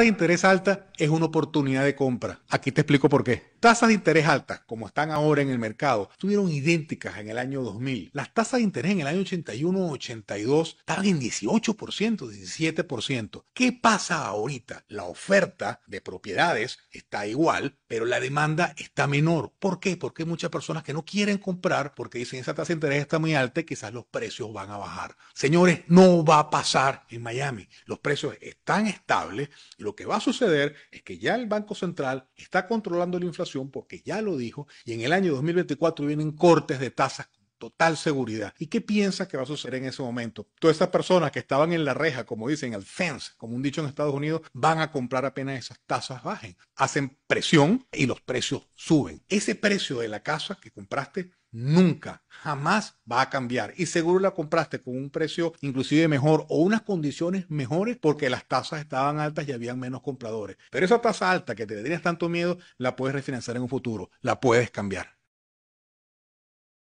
de interés alta es una oportunidad de compra. Aquí te explico por qué. Tasas de interés altas, como están ahora en el mercado, estuvieron idénticas en el año 2000. Las tasas de interés en el año 81-82 estaban en 18%, 17%. ¿Qué pasa ahorita? La oferta de propiedades está igual, pero la demanda está menor. ¿Por qué? Porque hay muchas personas que no quieren comprar porque dicen esa tasa de interés está muy alta y quizás los precios van a bajar. Señores, no va a pasar en Miami. Los precios están estables y lo que va a suceder es que ya el Banco Central está controlando la inflación porque ya lo dijo y en el año 2024 vienen cortes de tasas con total seguridad. ¿Y qué piensas que va a suceder en ese momento? Todas esas personas que estaban en la reja, como dicen, al fence, como un dicho en Estados Unidos, van a comprar apenas esas tasas bajen. Hacen presión y los precios suben. Ese precio de la casa que compraste nunca, jamás va a cambiar. Y seguro la compraste con un precio inclusive mejor o unas condiciones mejores porque las tasas estaban altas y había menos compradores. Pero esa tasa alta que te tendrías tanto miedo, la puedes refinanciar en un futuro, la puedes cambiar.